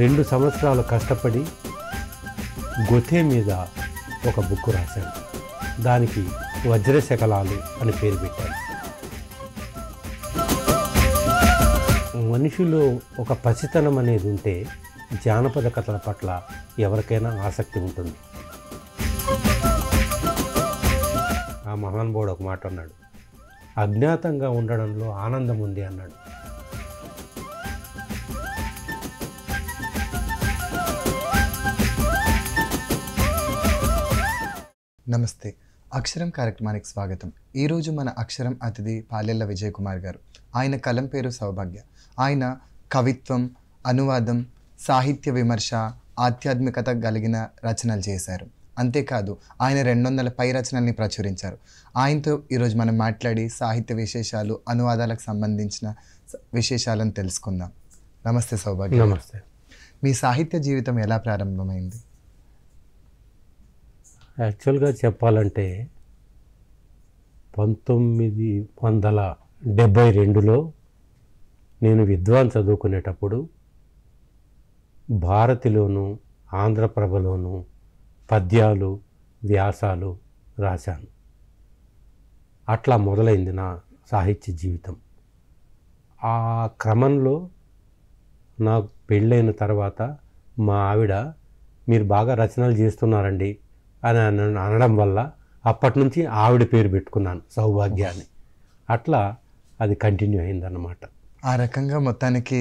రెండు సంవత్సరాలు కష్టపడి గొథే మీద ఒక బుక్ రాశాడు దానికి వజ్రశకలాలు అని పేరు పెట్టాడు మనిషిలో ఒక పసితనం అనేది ఉంటే జానపద కథల పట్ల ఎవరికైనా ఆసక్తి ఉంటుంది ఆ మహానుభావుడు ఒక మాట అన్నాడు అజ్ఞాతంగా ఉండడంలో ఆనందం ఉంది అన్నాడు నమస్తే అక్షరం కార్యక్రమానికి స్వాగతం ఈరోజు మన అక్షరం అతిథి పాలెల్ల విజయ్ కుమార్ గారు ఆయన కలం పేరు సౌభాగ్య ఆయన కవిత్వం అనువాదం సాహిత్య విమర్శ ఆధ్యాత్మికత కలిగిన రచనలు చేశారు అంతేకాదు ఆయన రెండు వందల పై రచనల్ని ప్రచురించారు ఆయనతో ఈరోజు మనం మాట్లాడి సాహిత్య విశేషాలు అనువాదాలకు సంబంధించిన విశేషాలను తెలుసుకుందాం నమస్తే సౌభాగ్య నమస్తే మీ సాహిత్య జీవితం ఎలా ప్రారంభమైంది యాక్చువల్గా చెప్పాలంటే పంతొమ్మిది వందల డెబ్భై రెండులో నేను విద్వాన్ చదువుకునేటప్పుడు భారతిలోను ఆంధ్రప్రభలోను పద్యాలు వ్యాసాలు రాశాను అట్లా మొదలైంది నా సాహిత్య జీవితం ఆ క్రమంలో నాకు పెళ్ళైన తర్వాత మా ఆవిడ మీరు బాగా రచనలు చేస్తున్నారండి అని అనడం వల్ల అప్పటి నుంచి ఆవిడ పేరు పెట్టుకున్నాను సౌభాగ్య అని అట్లా అది కంటిన్యూ అయిందన్నమాట ఆ రకంగా మొత్తానికి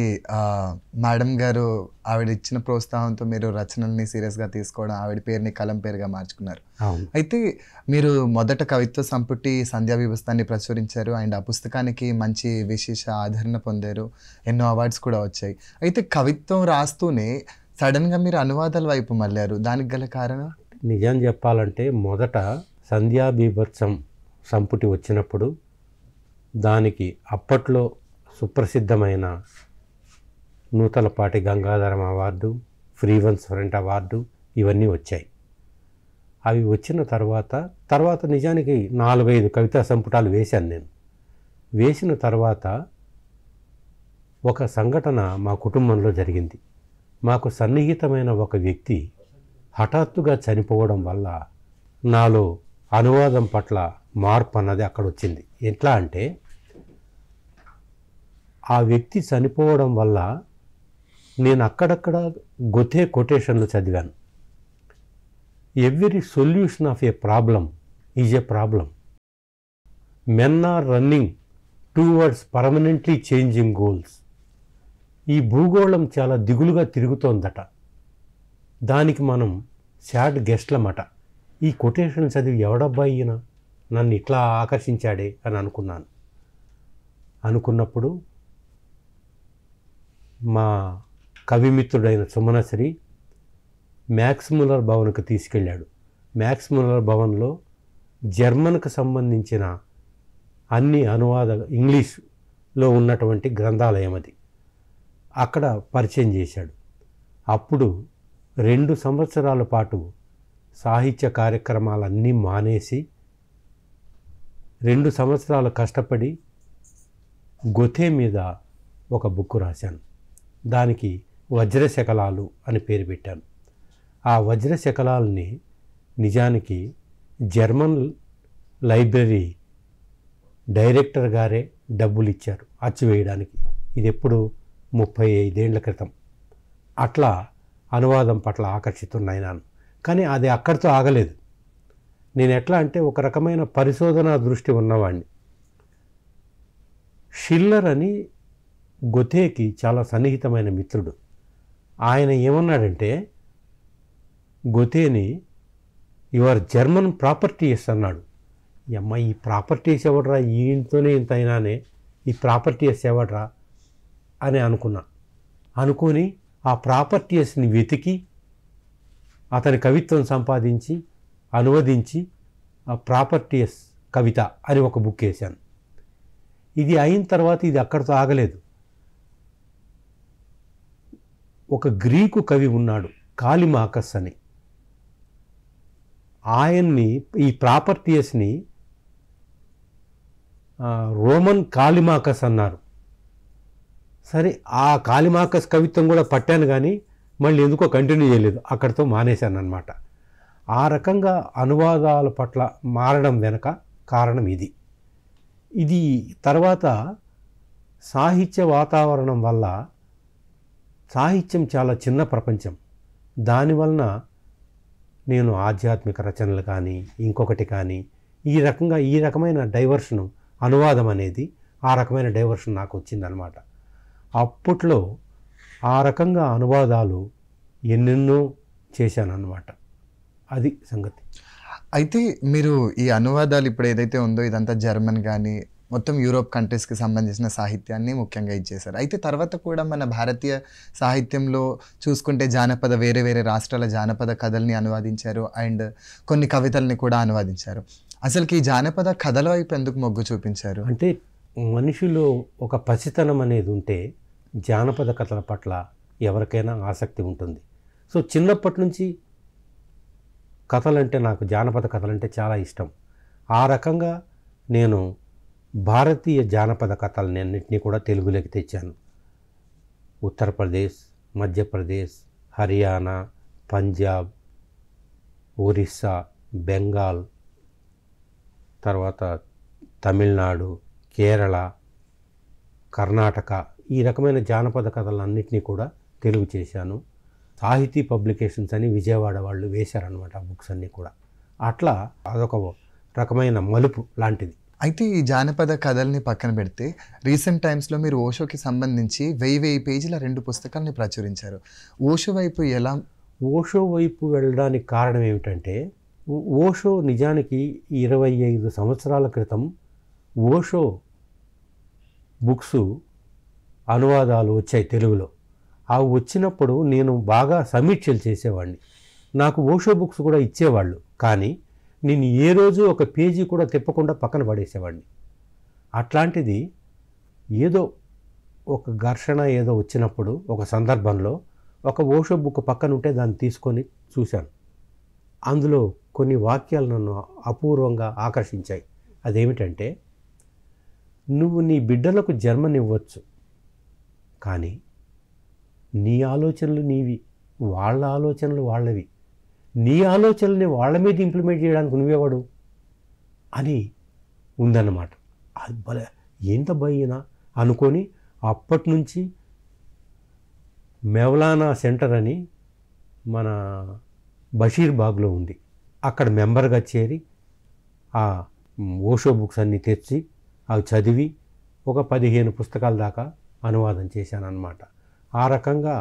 మేడం గారు ఆవిడ ఇచ్చిన ప్రోత్సాహంతో మీరు రచనల్ని సీరియస్గా తీసుకోవడం ఆవిడ పేరుని కలం పేరుగా మార్చుకున్నారు అయితే మీరు మొదట కవిత్వ సంపుటి సంధ్యా వివస్థాన్ని ప్రచురించారు అండ్ ఆ పుస్తకానికి మంచి విశేష ఆదరణ పొందారు ఎన్నో అవార్డ్స్ కూడా వచ్చాయి అయితే కవిత్వం రాస్తూనే సడన్గా మీరు అనువాదాల వైపు మళ్ళారు దానికి గల కారణం నిజం చెప్పాలంటే మొదట సంధ్యా బీభత్సం సంపుటి వచ్చినప్పుడు దానికి అప్పట్లో సుప్రసిద్ధమైన Nuthalapati Gangadharam award free verse front award ఇవన్నీ వచ్చాయి అవి వచ్చిన తర్వాత తర్వాత నిజానికి నాలుగైదు కవితా సంపుటాలు వేశాను నేను వేసిన తర్వాత ఒక సంఘటన మా కుటుంబంలో జరిగింది మాకు సన్నిహితమైన ఒక వ్యక్తి హఠాత్తుగా చనిపోవడం వల్ల నాలో అనువాదం పట్ల మార్పు అన్నది అక్కడ వచ్చింది ఎట్లా అంటే ఆ వ్యక్తి చనిపోవడం వల్ల నేను అక్కడక్కడ గొతే కొటేషన్లు చదివాను every solution of a problem is a problem men are running words permanently changing goals ఈ భూగోళం చాలా దిగులుగా తిరుగుతోందట దానికి మనం శాడ్ గెస్ట్లమాట ఈ కొటేషన్ చదివి ఎవడబ్బా ఈయన నన్ను ఇట్లా ఆకర్షించాడే అని అనుకున్నాను అనుకున్నప్పుడు మా కవిమిత్రుడైన సుమనశ్రి మ్యాక్స్ ములర్ భవన్కు తీసుకెళ్ళాడు మ్యాక్స్ ములర్ భవన్లో జర్మన్కు సంబంధించిన అన్ని అనువాద ఇంగ్లీష్లో ఉన్నటువంటి గ్రంథాలయం అది అక్కడ పరిచయం చేశాడు అప్పుడు రెండు సంవత్సరాల పాటు సాహిత్య కార్యక్రమాలన్నీ మానేసి రెండు సంవత్సరాలు కష్టపడి గొథే మీద ఒక బుక్ రాశాను దానికి వజ్రశకలాలు అని పేరు పెట్టాను ఆ వజ్రశకలాలని నిజానికి జర్మన్ లైబ్రరీ డైరెక్టర్ గారే డబ్బులు ఇచ్చారు అచ్చివేయడానికి ఇది ఎప్పుడు ముప్పై ఐదేళ్ల క్రితం అట్లా అనువాదం పట్ల ఆకర్షితున్నాయినాను కానీ అది అక్కడితో ఆగలేదు నేను ఎట్లా అంటే ఒక రకమైన పరిశోధనా దృష్టి ఉన్నవాడిని షిల్లర్ అని గొథేకి చాలా సన్నిహితమైన మిత్రుడు ఆయన ఏమన్నాడంటే గొథేని యువర్ జర్మన్ ప్రాపర్టీస్ అన్నాడు అమ్మ ఈ ప్రాపర్టీస్ ఎవడరా ఈయనతోనే ఇంత అయినానే ఈ ప్రాపర్టీస్ ఎవడరా అని అనుకున్నా అనుకొని ఆ ప్రాపర్టీస్ని వెతికి అతని కవిత్వం సంపాదించి అనువదించి ఆ ప్రాపర్టీస్ కవిత అని ఒక బుక్ వేశాను ఇది అయిన తర్వాత ఇది అక్కడితో ఆగలేదు ఒక గ్రీకు కవి ఉన్నాడు కాలిమాకస్ అని ఆయన్ని ఈ ప్రాపర్టీస్ని రోమన్ కాలిమాకస్ అన్నారు సరే ఆ కాళిమాకస్ కవిత్వం కూడా పట్టాను కానీ మళ్ళీ ఎందుకో కంటిన్యూ చేయలేదు అక్కడితో మానేశాను అనమాట ఆ రకంగా అనువాదాల పట్ల మారడం వెనక కారణం ఇది ఇది తర్వాత సాహిత్య వాతావరణం వల్ల సాహిత్యం చాలా చిన్న ప్రపంచం దానివలన నేను ఆధ్యాత్మిక రచనలు కానీ ఇంకొకటి కానీ ఈ రకంగా ఈ రకమైన డైవర్షను అనువాదం అనేది ఆ రకమైన డైవర్షన్ నాకు వచ్చిందనమాట అప్పట్లో ఆ రకంగా అనువాదాలు ఎన్నెన్నో చేశానన్నమాట అది సంగతి అయితే మీరు ఈ అనువాదాలు ఇప్పుడు ఏదైతే ఉందో ఇదంతా జర్మన్ కానీ మొత్తం యూరోప్ కంట్రీస్కి సంబంధించిన సాహిత్యాన్ని ముఖ్యంగా ఇచ్చేశారు అయితే తర్వాత కూడా మన భారతీయ సాహిత్యంలో చూసుకుంటే జానపద వేరే వేరే రాష్ట్రాల జానపద కథల్ని అనువాదించారు అండ్ కొన్ని కవితల్ని కూడా అనువాదించారు అసలుకి ఈ జానపద కథల వైపు ఎందుకు మొగ్గు చూపించారు అంటే మనిషిలో ఒక పసితనం అనేది ఉంటే జానపద కథల పట్ల ఎవరికైనా ఆసక్తి ఉంటుంది సో చిన్నప్పటి నుంచి కథలంటే నాకు జానపద కథలంటే చాలా ఇష్టం ఆ రకంగా నేను భారతీయ జానపద కథలని అన్నింటినీ కూడా తెలుగులోకి తెచ్చాను ఉత్తరప్రదేశ్ మధ్యప్రదేశ్ హర్యానా పంజాబ్ ఒరిస్సా బెంగాల్ తర్వాత తమిళనాడు కేరళ కర్ణాటక ఈ రకమైన జానపద కథలన్నింటినీ కూడా తెలుగు చేశాను సాహితీ పబ్లికేషన్స్ అని విజయవాడ వాళ్ళు వేశారనమాట ఆ బుక్స్ అన్నీ కూడా అట్లా అదొక రకమైన మలుపు లాంటిది అయితే ఈ జానపద కథల్ని పక్కన పెడితే రీసెంట్ టైమ్స్లో మీరు ఓషోకి సంబంధించి వెయ్యి వెయ్యి పేజీల రెండు పుస్తకాలని ప్రచురించారు ఓషో వైపు ఎలా ఓషో వైపు వెళ్ళడానికి కారణం ఏమిటంటే ఓషో నిజానికి ఇరవై ఐదు సంవత్సరాల క్రితం ఓషో బుక్స్ అనువాదాలు వచ్చాయి తెలుగులో ఆ వచ్చినప్పుడు నేను బాగా సమీక్షలు చేసేవాడిని నాకు ఓషో బుక్స్ కూడా ఇచ్చేవాళ్ళు కానీ నేను ఏ రోజు ఒక పేజీ కూడా తిప్పకుండా పక్కన పడేసేవాడిని అట్లాంటిది ఏదో ఒక ఘర్షణ ఏదో వచ్చినప్పుడు ఒక సందర్భంలో ఒక ఓషో బుక్ పక్కన ఉంటే దాన్ని తీసుకొని చూశాను అందులో కొన్ని వాక్యాలు నన్ను అపూర్వంగా ఆకర్షించాయి అదేమిటంటే నువ్వు నీ బిడ్డలకు జన్మనివ్వచ్చు కానీ నీ ఆలోచనలు నీవి వాళ్ళ ఆలోచనలు వాళ్ళవి నీ ఆలోచనల్ని వాళ్ళ మీద ఇంప్లిమెంట్ చేయడానికి నువ్వేవాడు అని ఉందన్నమాట అది భలే ఎంత భయనా అనుకొని అప్పటి నుంచి మెవలానా సెంటర్ అని మన బషీర్బాగ్లో ఉంది అక్కడ మెంబర్గా చేరి ఆ ఓషో బుక్స్ అన్నీ తెచ్చి అవి చదివి ఒక పదిహేను పుస్తకాల దాకా అనువాదం చేశాను అనమాట ఆ రకంగా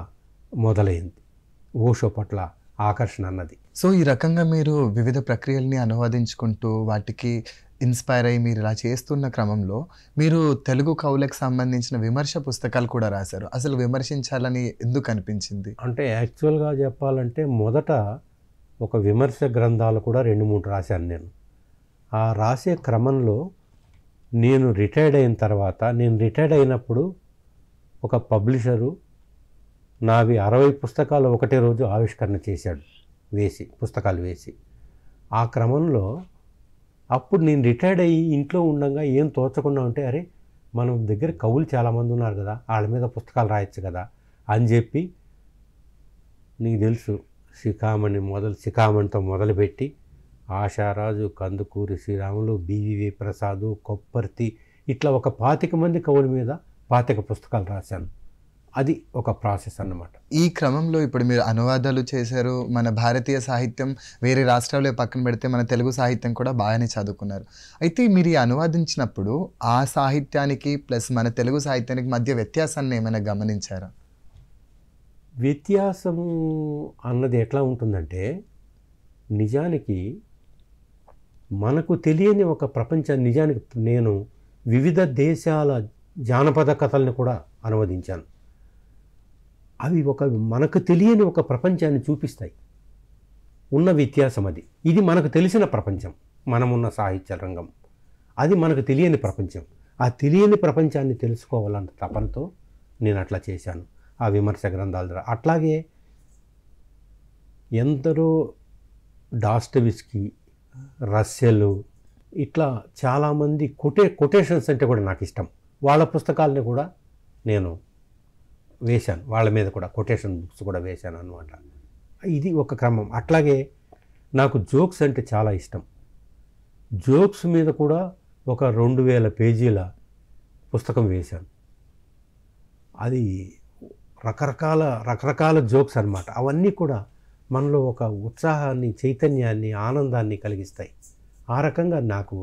మొదలైంది ఓషో పట్ల ఆకర్షణ అన్నది సో ఈ రకంగా మీరు వివిధ ప్రక్రియల్ని అనువాదించుకుంటూ వాటికి ఇన్స్పైర్ అయ్యి మీరు ఇలా చేస్తున్న క్రమంలో మీరు తెలుగు కవులకు సంబంధించిన విమర్శ పుస్తకాలు కూడా రాశారు అసలు విమర్శించాలని ఎందుకు అనిపించింది అంటే యాక్చువల్గా చెప్పాలంటే మొదట ఒక విమర్శ గ్రంథాలు కూడా రెండు మూడు రాశాను నేను ఆ రాసే క్రమంలో నేను రిటైర్డ్ అయిన తర్వాత నేను రిటైర్డ్ అయినప్పుడు ఒక పబ్లిషరు నావి అరవై పుస్తకాలు ఒకటే రోజు ఆవిష్కరణ చేశాడు వేసి పుస్తకాలు వేసి ఆ క్రమంలో అప్పుడు నేను రిటైర్డ్ అయ్యి ఇంట్లో ఉండగా ఏం తోచకుండా ఉంటే అరే మనం దగ్గర కవులు చాలామంది ఉన్నారు కదా వాళ్ళ మీద పుస్తకాలు రాయొచ్చు కదా అని చెప్పి నీకు తెలుసు శిఖామణి మొదలు శిఖామణితో మొదలుపెట్టి ఆశారాజు కందుకూరి శ్రీరాములు బివివి ప్రసాదు కొప్పర్తి ఇట్లా ఒక పాతిక మంది కవుల మీద పాతిక పుస్తకాలు రాశాను అది ఒక ప్రాసెస్ అన్నమాట ఈ క్రమంలో ఇప్పుడు మీరు అనువాదాలు చేశారు మన భారతీయ సాహిత్యం వేరే రాష్ట్రాల్లో పక్కన పెడితే మన తెలుగు సాహిత్యం కూడా బాగానే చదువుకున్నారు అయితే మీరు అనువాదించినప్పుడు ఆ సాహిత్యానికి ప్లస్ మన తెలుగు సాహిత్యానికి మధ్య వ్యత్యాసాన్ని ఏమైనా గమనించారా వ్యత్యాసము అన్నది ఎట్లా ఉంటుందంటే నిజానికి మనకు తెలియని ఒక ప్రపంచ నిజానికి నేను వివిధ దేశాల జానపద కథల్ని కూడా అనువదించాను అవి ఒక మనకు తెలియని ఒక ప్రపంచాన్ని చూపిస్తాయి ఉన్న వ్యత్యాసం అది ఇది మనకు తెలిసిన ప్రపంచం మనమున్న సాహిత్య రంగం అది మనకు తెలియని ప్రపంచం ఆ తెలియని ప్రపంచాన్ని తెలుసుకోవాలన్న తపనతో నేను అట్లా చేశాను ఆ విమర్శ గ్రంథాల ద్వారా అట్లాగే ఎందరో డాస్టవిస్కి రస్యలు ఇట్లా చాలామంది కొటే కొటేషన్స్ అంటే కూడా నాకు ఇష్టం వాళ్ళ పుస్తకాలని కూడా నేను వేశాను వాళ్ళ మీద కూడా కొటేషన్ బుక్స్ కూడా వేశాను అనమాట ఇది ఒక క్రమం అట్లాగే నాకు జోక్స్ అంటే చాలా ఇష్టం జోక్స్ మీద కూడా ఒక రెండు వేల పేజీల పుస్తకం వేశాను అది రకరకాల రకరకాల జోక్స్ అనమాట అవన్నీ కూడా మనలో ఒక ఉత్సాహాన్ని చైతన్యాన్ని ఆనందాన్ని కలిగిస్తాయి ఆ రకంగా నాకు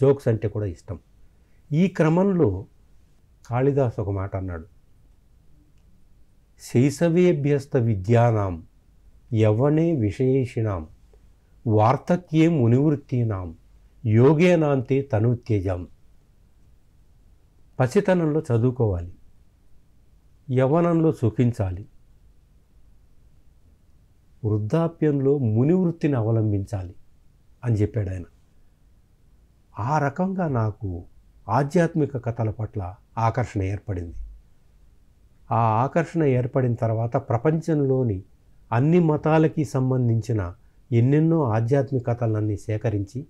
జోక్స్ అంటే కూడా ఇష్టం ఈ క్రమంలో కాళిదాస్ ఒక మాట అన్నాడు శైశవేభ్యస్త విద్యానాం యవ్వనే విశేషిణాం వార్తక్యే మునివృత్తినాం యోగేనాంతే తనుత్యజం పసితనంలో చదువుకోవాలి యవ్వనంలో సుఖించాలి వృద్ధాప్యంలో మునివృత్తిని అవలంబించాలి అని చెప్పాడు ఆయన ఆ రకంగా నాకు ఆధ్యాత్మిక కథల పట్ల ఆకర్షణ ఏర్పడింది ఆ ఆకర్షణ ఏర్పడిన తర్వాత ప్రపంచంలోని అన్ని మతాలకి సంబంధించిన ఎన్నెన్నో ఆధ్యాత్మిక కథలన్నీ సేకరించి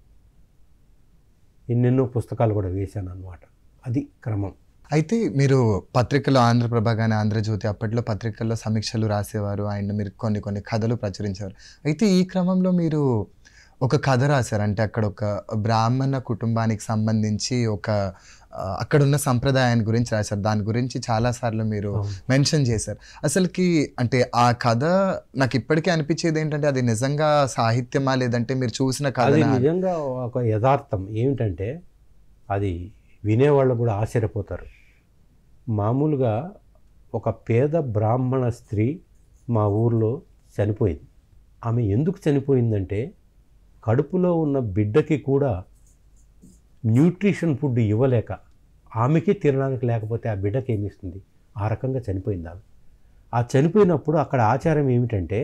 ఎన్నెన్నో పుస్తకాలు కూడా వేశాను అనమాట అది క్రమం అయితే మీరు పత్రికలు ఆంధ్రప్రభ కానీ ఆంధ్రజ్యోతి అప్పట్లో పత్రికల్లో సమీక్షలు రాసేవారు అండ్ మీరు కొన్ని కొన్ని కథలు ప్రచురించేవారు అయితే ఈ క్రమంలో మీరు ఒక కథ రాశారు అంటే అక్కడ ఒక బ్రాహ్మణ కుటుంబానికి సంబంధించి ఒక అక్కడ ఉన్న సంప్రదాయాన్ని గురించి రాశారు దాని గురించి చాలాసార్లు మీరు మెన్షన్ చేశారు అసలుకి అంటే ఆ కథ నాకు ఇప్పటికీ అనిపించేది ఏంటంటే అది నిజంగా సాహిత్యమా లేదంటే మీరు చూసిన కథ నిజంగా ఒక యథార్థం ఏమిటంటే అది వినేవాళ్ళు కూడా ఆశ్చర్యపోతారు మామూలుగా ఒక పేద బ్రాహ్మణ స్త్రీ మా ఊర్లో చనిపోయింది ఆమె ఎందుకు చనిపోయిందంటే కడుపులో ఉన్న బిడ్డకి కూడా న్యూట్రిషన్ ఫుడ్ ఇవ్వలేక ఆమెకి తినడానికి లేకపోతే ఆ బిడ్డకి ఏమి ఇస్తుంది ఆ రకంగా చనిపోయింది ఆమె ఆ చనిపోయినప్పుడు అక్కడ ఆచారం ఏమిటంటే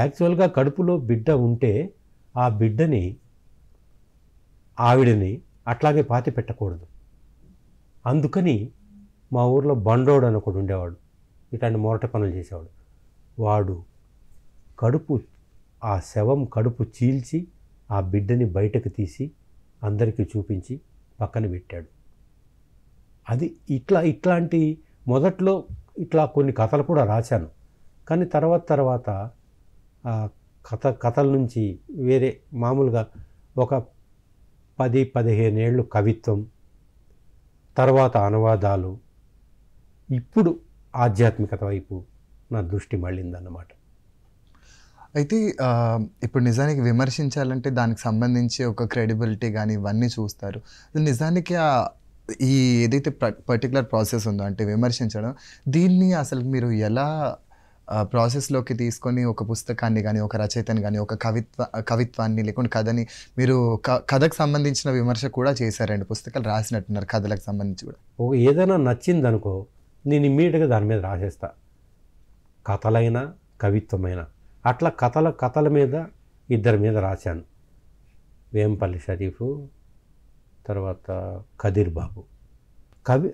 యాక్చువల్గా కడుపులో బిడ్డ ఉంటే ఆ బిడ్డని ఆవిడని అట్లాగే పాతి పెట్టకూడదు అందుకని మా ఊర్లో బండోడు అని ఒకడు ఉండేవాడు ఇట్లాంటి మొరట పనులు చేసేవాడు వాడు కడుపు ఆ శవం కడుపు చీల్చి ఆ బిడ్డని బయటకు తీసి అందరికీ చూపించి పక్కన పెట్టాడు అది ఇట్లా ఇట్లాంటి మొదట్లో ఇట్లా కొన్ని కథలు కూడా రాశాను కానీ తర్వాత తర్వాత కథ కథల నుంచి వేరే మామూలుగా ఒక పది పదిహేను ఏళ్ళు కవిత్వం తర్వాత అనువాదాలు ఇప్పుడు ఆధ్యాత్మికత వైపు నా దృష్టి మళ్ళిందన్నమాట అయితే ఇప్పుడు నిజానికి విమర్శించాలంటే దానికి సంబంధించి ఒక క్రెడిబిలిటీ కానీ ఇవన్నీ చూస్తారు నిజానికి ఆ ఈ ఏదైతే పర్టికులర్ ప్రాసెస్ ఉందో అంటే విమర్శించడం దీన్ని అసలు మీరు ఎలా ప్రాసెస్లోకి తీసుకొని ఒక పుస్తకాన్ని కానీ ఒక రచయితని కానీ ఒక కవిత్వ కవిత్వాన్ని లేకుండా కథని మీరు కథకు సంబంధించిన విమర్శ కూడా చేశారండి పుస్తకాలు రాసినట్టున్నారు కథలకు సంబంధించి కూడా ఓ ఏదైనా నచ్చిందనుకో నేను ఇమ్మీడియట్గా దాని మీద రాసేస్తా కథలైనా కవిత్వమైన అట్లా కథల కథల మీద ఇద్దరి మీద రాశాను వేంపల్లి షరీఫు తర్వాత కదిర్ బాబు కవి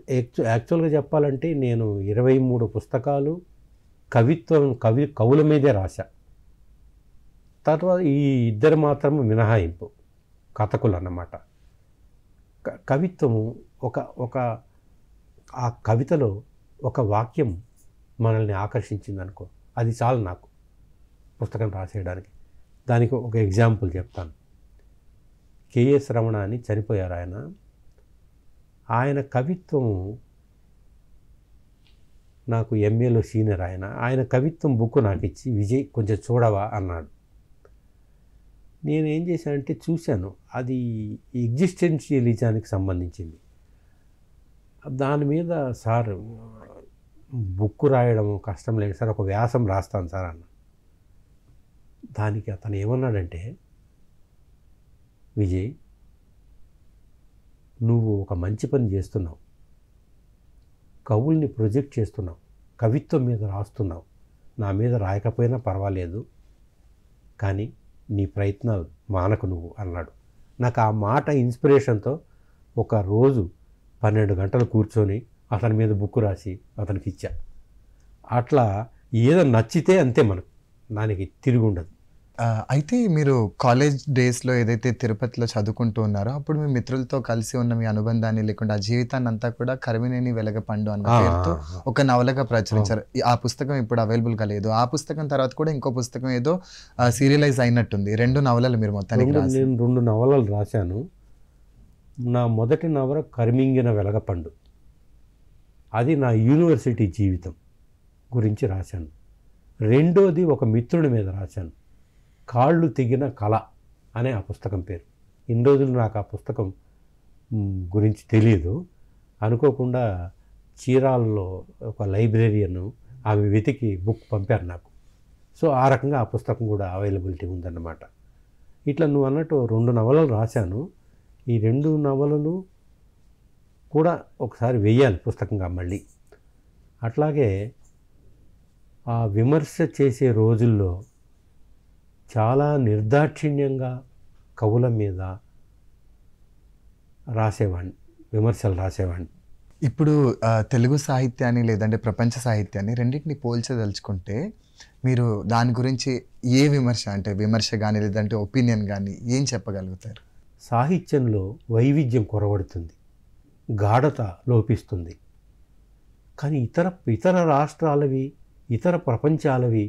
యాక్చువల్గా చెప్పాలంటే నేను ఇరవై మూడు పుస్తకాలు కవిత్వం కవి కవుల మీదే రాశా తర్వాత ఈ ఇద్దరు మాత్రం మినహాయింపు కథకులు అన్నమాట కవిత్వము ఒక ఒక ఆ కవితలో ఒక వాక్యం మనల్ని ఆకర్షించింది అనుకో అది చాలు నాకు పుస్తకం రాసేయడానికి దానికి ఒక ఎగ్జాంపుల్ చెప్తాను కేఎస్ రమణ అని చనిపోయారు ఆయన ఆయన కవిత్వం నాకు ఎంఏలో సీనియర్ ఆయన ఆయన కవిత్వం బుక్ నాకు ఇచ్చి విజయ్ కొంచెం చూడవా అన్నాడు నేనేం చేశానంటే చూశాను అది ఎగ్జిస్టెన్షియలిజానికి సంబంధించింది దాని మీద సార్ బుక్ రాయడం కష్టం లేదు సార్ ఒక వ్యాసం రాస్తాను సార్ అన్న దానికి అతను ఏమన్నాడంటే విజయ్ నువ్వు ఒక మంచి పని చేస్తున్నావు కవుల్ని ప్రొజెక్ట్ చేస్తున్నావు కవిత్వం మీద రాస్తున్నావు నా మీద రాయకపోయినా పర్వాలేదు కానీ నీ ప్రయత్నాలు మానకు నువ్వు అన్నాడు నాకు ఆ మాట ఇన్స్పిరేషన్తో ఒక రోజు పన్నెండు గంటలు కూర్చొని అతని మీద బుక్ రాసి అతనికి ఇచ్చా అట్లా ఏదో నచ్చితే అంతే మనకు దానికి తిరిగి ఉండదు అయితే మీరు కాలేజ్ డేస్లో ఏదైతే తిరుపతిలో చదువుకుంటూ ఉన్నారో అప్పుడు మీ మిత్రులతో కలిసి ఉన్న మీ అనుబంధాన్ని లేకుండా ఆ జీవితాన్ని అంతా కూడా కరిమినేని వెలగపండు అన్న పేరుతో ఒక నవలగా ప్రచురించారు ఆ పుస్తకం ఇప్పుడు అవైలబుల్గా లేదు ఆ పుస్తకం తర్వాత కూడా ఇంకో పుస్తకం ఏదో సీరియలైజ్ అయినట్టుంది రెండు నవలలు మీరు మొత్తానికి నేను రెండు నవలలు రాశాను నా మొదటి నవర కర్మింగిన వెలగపండు అది నా యూనివర్సిటీ జీవితం గురించి రాశాను రెండోది ఒక మిత్రుడి మీద రాశాను కాళ్ళు తెగిన కళ అనే ఆ పుస్తకం పేరు ఇన్ని రోజులు నాకు ఆ పుస్తకం గురించి తెలియదు అనుకోకుండా చీరాలలో ఒక లైబ్రరీయన్ ఆమె వెతికి బుక్ పంపారు నాకు సో ఆ రకంగా ఆ పుస్తకం కూడా అవైలబిలిటీ ఉందన్నమాట ఇట్లా నువ్వు అన్నట్టు రెండు నవలలు రాశాను ఈ రెండు నవలలు కూడా ఒకసారి వేయాలి పుస్తకంగా మళ్ళీ అట్లాగే ఆ విమర్శ చేసే రోజుల్లో చాలా నిర్దాక్షిణ్యంగా కవుల మీద రాసేవాడిని విమర్శలు రాసేవాడిని ఇప్పుడు తెలుగు సాహిత్యాన్ని లేదంటే ప్రపంచ సాహిత్యాన్ని రెండింటిని పోల్చదలుచుకుంటే మీరు దాని గురించి ఏ విమర్శ అంటే విమర్శ కానీ లేదంటే ఒపీనియన్ కానీ ఏం చెప్పగలుగుతారు సాహిత్యంలో వైవిధ్యం కొరవడుతుంది గాఢత లోపిస్తుంది కానీ ఇతర ఇతర రాష్ట్రాలవి ఇతర ప్రపంచాలవి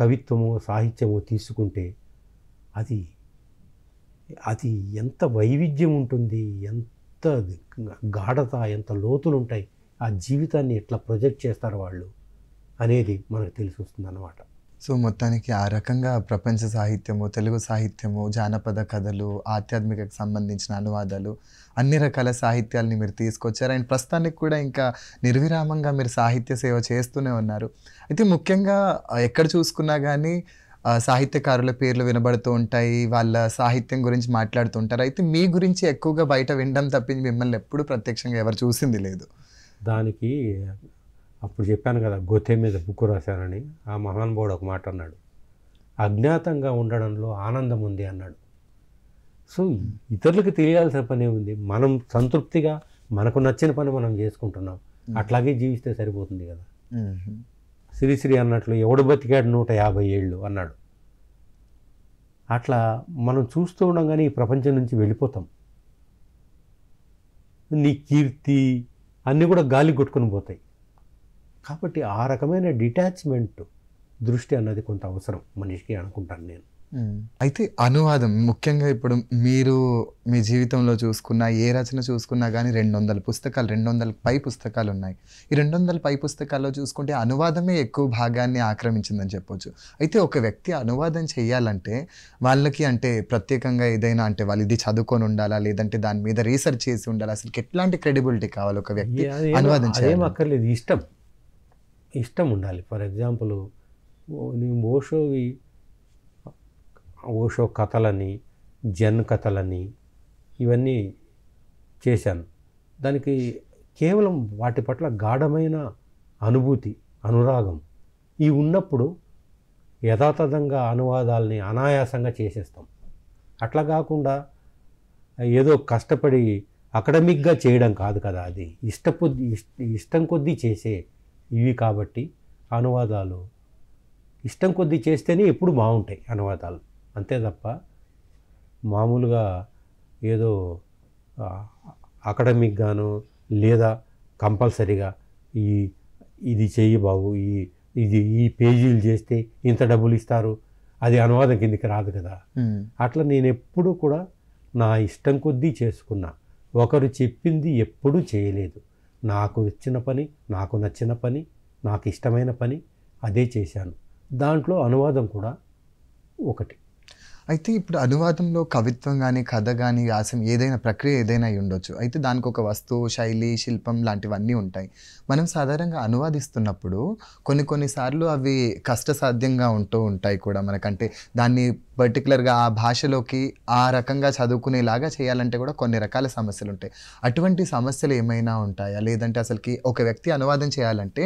కవిత్వము సాహిత్యము తీసుకుంటే అది అది ఎంత వైవిధ్యం ఉంటుంది ఎంత గాఢత ఎంత లోతులు ఉంటాయి ఆ జీవితాన్ని ఎట్లా ప్రొజెక్ట్ చేస్తారు వాళ్ళు అనేది మనకు తెలిసి వస్తుంది అన్నమాట సో మొత్తానికి ఆ రకంగా ప్రపంచ సాహిత్యము తెలుగు సాహిత్యము జానపద కథలు ఆధ్యాత్మికకు సంబంధించిన అనువాదాలు అన్ని రకాల సాహిత్యాలని మీరు తీసుకొచ్చారు అండ్ ప్రస్తుతానికి కూడా ఇంకా నిర్విరామంగా మీరు సాహిత్య సేవ చేస్తూనే ఉన్నారు అయితే ముఖ్యంగా ఎక్కడ చూసుకున్నా కానీ సాహిత్యకారుల పేర్లు వినబడుతూ ఉంటాయి వాళ్ళ సాహిత్యం గురించి మాట్లాడుతూ ఉంటారు అయితే మీ గురించి ఎక్కువగా బయట వినడం తప్పించి మిమ్మల్ని ఎప్పుడు ప్రత్యక్షంగా ఎవరు చూసింది లేదు దానికి అప్పుడు చెప్పాను కదా గొథె మీద బుక్కు రాశానని ఆ మహానుభావుడు ఒక మాట అన్నాడు అజ్ఞాతంగా ఉండడంలో ఆనందం ఉంది అన్నాడు సో ఇతరులకు తెలియాల్సిన పని ఉంది మనం సంతృప్తిగా మనకు నచ్చిన పని మనం చేసుకుంటున్నాం అట్లాగే జీవిస్తే సరిపోతుంది కదా శ్రీశ్రీ అన్నట్లు ఎవడు బతికాడు నూట యాభై ఏళ్ళు అన్నాడు అట్లా మనం చూస్తూ ఉండగానే ఈ ప్రపంచం నుంచి వెళ్ళిపోతాం నీ కీర్తి అన్నీ కూడా గాలి కొట్టుకుని పోతాయి కాబట్టి ఆ రకమైన డిటాచ్మెంట్ దృష్టి అన్నది కొంత అవసరం మనిషికి అనుకుంటాను నేను అయితే అనువాదం ముఖ్యంగా ఇప్పుడు మీరు మీ జీవితంలో చూసుకున్న ఏ రచన చూసుకున్నా కానీ రెండు వందల పుస్తకాలు రెండు వందల పై పుస్తకాలు ఉన్నాయి ఈ రెండు వందల పై పుస్తకాల్లో చూసుకుంటే అనువాదమే ఎక్కువ భాగాన్ని ఆక్రమించిందని చెప్పొచ్చు అయితే ఒక వ్యక్తి అనువాదం చేయాలంటే వాళ్ళకి అంటే ప్రత్యేకంగా ఏదైనా అంటే వాళ్ళు ఇది చదువుకొని ఉండాలా లేదంటే దాని మీద రీసెర్చ్ చేసి ఉండాలా అసలు ఎట్లాంటి క్రెడిబిలిటీ కావాలి ఒక వ్యక్తి అనువాదం చేయాలి అక్కర్లేదు ఇష్టం ఇష్టం ఉండాలి ఫర్ ఎగ్జాంపుల్ నేను ఓషోవి ఓషో కథలని జన్ కథలని ఇవన్నీ చేశాను దానికి కేవలం వాటి పట్ల గాఢమైన అనుభూతి అనురాగం ఈ ఉన్నప్పుడు యథాతథంగా అనువాదాలని అనాయాసంగా చేసేస్తాం అట్లా కాకుండా ఏదో కష్టపడి అకడమిక్గా చేయడం కాదు కదా అది ఇష్టపు ఇష్టం కొద్దీ చేసే ఇవి కాబట్టి అనువాదాలు ఇష్టం కొద్దీ చేస్తేనే ఎప్పుడు బాగుంటాయి అనువాదాలు అంతే తప్ప మామూలుగా ఏదో అకాడమిక్ గాను లేదా కంపల్సరీగా ఈ ఇది చెయ్యి బాబు ఈ ఇది ఈ పేజీలు చేస్తే ఇంత డబ్బులు ఇస్తారు అది అనువాదం కిందికి రాదు కదా అట్లా నేను ఎప్పుడూ కూడా నా ఇష్టం కొద్దీ చేసుకున్నా ఒకరు చెప్పింది ఎప్పుడూ చేయలేదు నాకు ఇచ్చిన పని నాకు నచ్చిన పని నాకు ఇష్టమైన పని అదే చేశాను దాంట్లో అనువాదం కూడా ఒకటి అయితే ఇప్పుడు అనువాదంలో కవిత్వం కానీ కథ కానీ వ్యాసం ఏదైనా ప్రక్రియ ఏదైనా ఉండొచ్చు అయితే దానికి ఒక వస్తువు శైలి శిల్పం లాంటివన్నీ ఉంటాయి మనం సాధారణంగా అనువాదిస్తున్నప్పుడు కొన్ని కొన్నిసార్లు అవి కష్టసాధ్యంగా ఉంటూ ఉంటాయి కూడా మనకంటే దాన్ని పర్టికులర్గా ఆ భాషలోకి ఆ రకంగా చదువుకునేలాగా చేయాలంటే కూడా కొన్ని రకాల సమస్యలు ఉంటాయి అటువంటి సమస్యలు ఏమైనా ఉంటాయా లేదంటే అసలుకి ఒక వ్యక్తి అనువాదం చేయాలంటే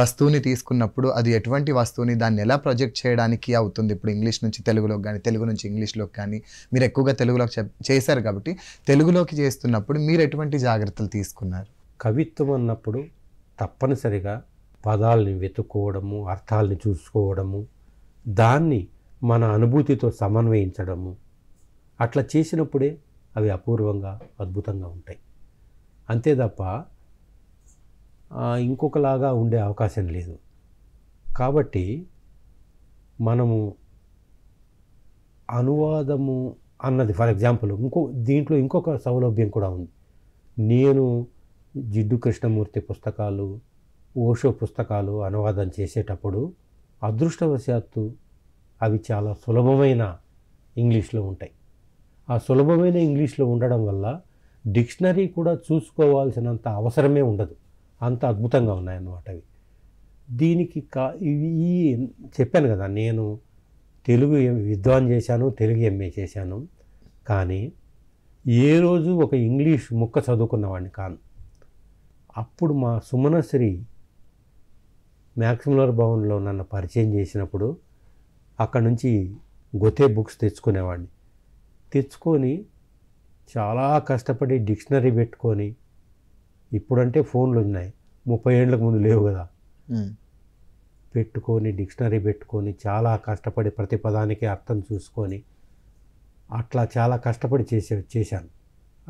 వస్తువుని తీసుకున్నప్పుడు అది ఎటువంటి వస్తువుని దాన్ని ఎలా ప్రొజెక్ట్ చేయడానికి అవుతుంది ఇప్పుడు ఇంగ్లీష్ నుంచి తెలుగులోకి కానీ తెలుగు నుంచి ఇంగ్లీష్లోకి కానీ మీరు ఎక్కువగా తెలుగులోకి చేశారు కాబట్టి తెలుగులోకి చేస్తున్నప్పుడు మీరు ఎటువంటి జాగ్రత్తలు తీసుకున్నారు కవిత్వం అన్నప్పుడు తప్పనిసరిగా పదాలని వెతుక్కోవడము అర్థాలని చూసుకోవడము దాన్ని మన అనుభూతితో సమన్వయించడము అట్లా చేసినప్పుడే అవి అపూర్వంగా అద్భుతంగా ఉంటాయి అంతే తప్ప ఇంకొకలాగా ఉండే అవకాశం లేదు కాబట్టి మనము అనువాదము అన్నది ఫర్ ఎగ్జాంపుల్ ఇంకో దీంట్లో ఇంకొక సౌలభ్యం కూడా ఉంది నేను జిడ్డు కృష్ణమూర్తి పుస్తకాలు ఓషో పుస్తకాలు అనువాదం చేసేటప్పుడు అదృష్టవశాత్తు అవి చాలా సులభమైన ఇంగ్లీష్లో ఉంటాయి ఆ సులభమైన ఇంగ్లీష్లో ఉండడం వల్ల డిక్షనరీ కూడా చూసుకోవాల్సినంత అవసరమే ఉండదు అంత అద్భుతంగా ఉన్నాయన్నమాట అవి దీనికి కా ఈ చెప్పాను కదా నేను తెలుగు విద్వాన్ చేశాను తెలుగు ఎంఏ చేశాను కానీ ఏ రోజు ఒక ఇంగ్లీష్ ముక్క చదువుకున్నవాడిని కాను అప్పుడు మా సుమనశ్రీ మ్యాక్సిమలర్ భవన్లో నన్ను పరిచయం చేసినప్పుడు అక్కడ నుంచి గొతే బుక్స్ తెచ్చుకునేవాడిని తెచ్చుకొని చాలా కష్టపడి డిక్షనరీ పెట్టుకొని ఇప్పుడంటే ఫోన్లు ఉన్నాయి ముప్పై ఏళ్ళకు ముందు లేవు కదా పెట్టుకొని డిక్షనరీ పెట్టుకొని చాలా కష్టపడి ప్రతి పదానికి అర్థం చూసుకొని అట్లా చాలా కష్టపడి చేసే చేశాను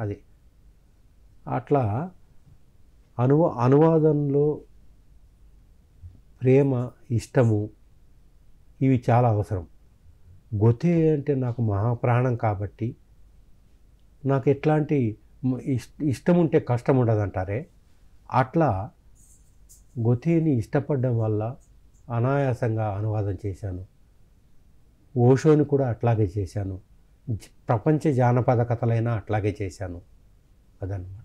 అది అట్లా అనువా అనువాదంలో ప్రేమ ఇష్టము ఇవి చాలా అవసరం గొతే అంటే నాకు మహాప్రాణం కాబట్టి నాకు ఎట్లాంటి ఇష్టం ఉంటే కష్టం ఉండదంటారే అట్లా గొతేని ఇష్టపడడం వల్ల అనాయాసంగా అనువాదం చేశాను ఓషోని కూడా అట్లాగే చేశాను ప్రపంచ జానపద కథలైనా అట్లాగే చేశాను అదనమాట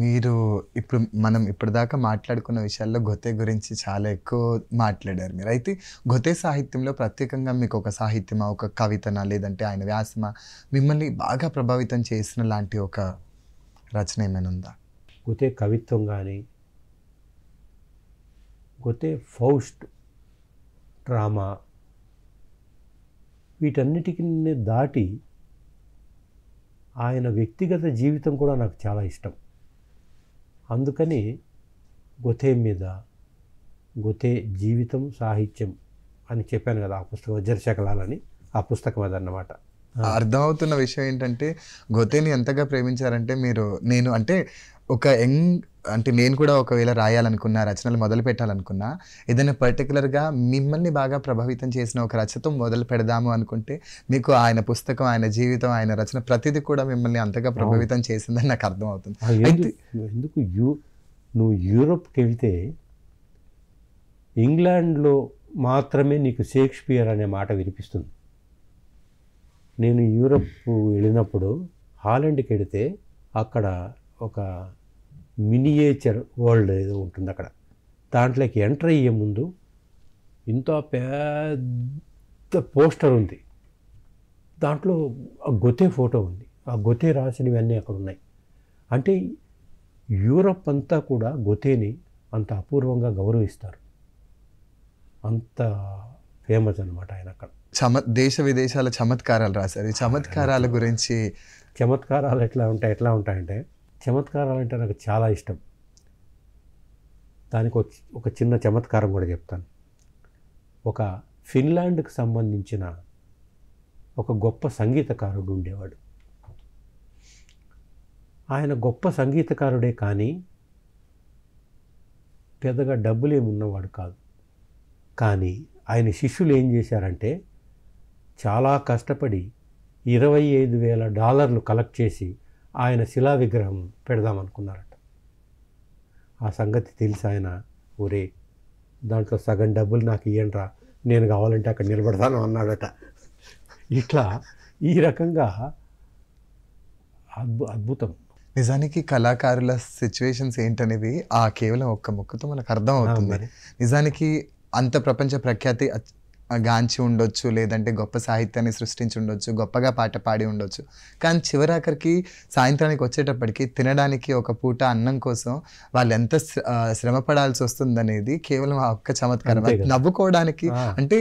మీరు ఇప్పుడు మనం ఇప్పటిదాకా మాట్లాడుకున్న విషయాల్లో గొతే గురించి చాలా ఎక్కువ మాట్లాడారు మీరు అయితే గొతే సాహిత్యంలో ప్రత్యేకంగా మీకు ఒక సాహిత్యమా ఒక కవితనా లేదంటే ఆయన వ్యాసమా మిమ్మల్ని బాగా ప్రభావితం చేసిన లాంటి ఒక రచన ఏమైనా ఉందా గొతే కవిత్వం కానీ గొతే ఫౌస్ట్ డ్రామా వీటన్నిటికీ దాటి ఆయన వ్యక్తిగత జీవితం కూడా నాకు చాలా ఇష్టం అందుకని గొథే మీద గొతే జీవితం సాహిత్యం అని చెప్పాను కదా ఆ పుస్తకం వజ్రశకలాలని ఆ పుస్తకం అదన్నమాట అర్థమవుతున్న విషయం ఏంటంటే గొతేని ఎంతగా ప్రేమించారంటే మీరు నేను అంటే ఒక యంగ్ అంటే నేను కూడా ఒకవేళ రాయాలనుకున్నా రచనలు మొదలు పెట్టాలనుకున్నా ఏదైనా పర్టికులర్గా మిమ్మల్ని బాగా ప్రభావితం చేసిన ఒక రచతం మొదలు పెడదాము అనుకుంటే మీకు ఆయన పుస్తకం ఆయన జీవితం ఆయన రచన ప్రతిదీ కూడా మిమ్మల్ని అంతగా ప్రభావితం చేసిందని నాకు అర్థమవుతుంది ఎందుకు యూ నువ్వు యూరోప్కి వెళ్తే ఇంగ్లాండ్లో మాత్రమే నీకు షేక్స్పియర్ అనే మాట వినిపిస్తుంది నేను యూరప్ వెళ్ళినప్పుడు హాలండ్కి వెడితే అక్కడ ఒక మినియేచర్ వరల్డ్ ఏదో ఉంటుంది అక్కడ దాంట్లోకి ఎంటర్ అయ్యే ముందు ఇంత పెద్ద పోస్టర్ ఉంది దాంట్లో ఆ గొతే ఫోటో ఉంది ఆ గొతే రాసినవన్నీ అక్కడ ఉన్నాయి అంటే యూరప్ అంతా కూడా గొతేని అంత అపూర్వంగా గౌరవిస్తారు అంత ఫేమస్ అనమాట ఆయన అక్కడ చమ దేశ విదేశాల చమత్కారాలు రాశారు ఈ చమత్కారాల గురించి చమత్కారాలు ఎట్లా ఉంటాయి ఎట్లా ఉంటాయంటే చమత్కారాలు అంటే నాకు చాలా ఇష్టం దానికి ఒక చిన్న చమత్కారం కూడా చెప్తాను ఒక ఫిన్లాండ్కి సంబంధించిన ఒక గొప్ప సంగీతకారుడు ఉండేవాడు ఆయన గొప్ప సంగీతకారుడే కానీ పెద్దగా ఏమి ఉన్నవాడు కాదు కానీ ఆయన శిష్యులు ఏం చేశారంటే చాలా కష్టపడి ఇరవై ఐదు వేల డాలర్లు కలెక్ట్ చేసి ఆయన శిలా విగ్రహం పెడదామనుకున్నారట ఆ సంగతి తెలిసి ఆయన ఒరే దాంట్లో సగం డబ్బులు నాకు ఇయ్యండ్రా నేను కావాలంటే అక్కడ నిలబడతాను అన్నాడట ఇట్లా ఈ రకంగా అద్భు అద్భుతం నిజానికి కళాకారుల సిచ్యువేషన్స్ ఏంటనేది ఆ కేవలం ఒక్క ముక్కతో మనకు అర్థం అవుతుంది నిజానికి అంత ప్రపంచ ప్రఖ్యాతి గాంచి ఉండొచ్చు లేదంటే గొప్ప సాహిత్యాన్ని సృష్టించి ఉండొచ్చు గొప్పగా పాట పాడి ఉండొచ్చు కానీ చివరాఖరికి సాయంత్రానికి వచ్చేటప్పటికి తినడానికి ఒక పూట అన్నం కోసం వాళ్ళు ఎంత శ్రమ పడాల్సి వస్తుందనేది కేవలం ఆ ఒక్క చమత్కారం నవ్వుకోవడానికి అంటే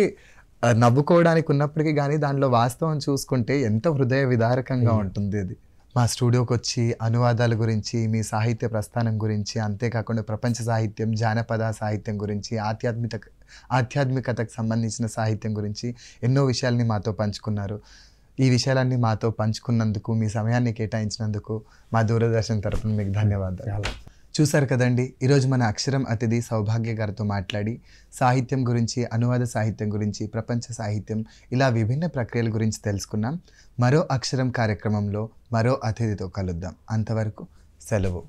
నవ్వుకోవడానికి ఉన్నప్పటికీ కానీ దానిలో వాస్తవం చూసుకుంటే ఎంత హృదయ విదారకంగా ఉంటుంది అది మా స్టూడియోకి వచ్చి అనువాదాల గురించి మీ సాహిత్య ప్రస్థానం గురించి అంతేకాకుండా ప్రపంచ సాహిత్యం జానపద సాహిత్యం గురించి ఆధ్యాత్మిక ఆధ్యాత్మికతకు సంబంధించిన సాహిత్యం గురించి ఎన్నో విషయాల్ని మాతో పంచుకున్నారు ఈ విషయాలన్నీ మాతో పంచుకున్నందుకు మీ సమయాన్ని కేటాయించినందుకు మా దూరదర్శన్ తరఫున మీకు ధన్యవాదాలు చూశారు కదండి ఈరోజు మన అక్షరం అతిథి సౌభాగ్య గారితో మాట్లాడి సాహిత్యం గురించి అనువాద సాహిత్యం గురించి ప్రపంచ సాహిత్యం ఇలా విభిన్న ప్రక్రియల గురించి తెలుసుకున్నాం మరో అక్షరం కార్యక్రమంలో మరో అతిథితో కలుద్దాం అంతవరకు సెలవు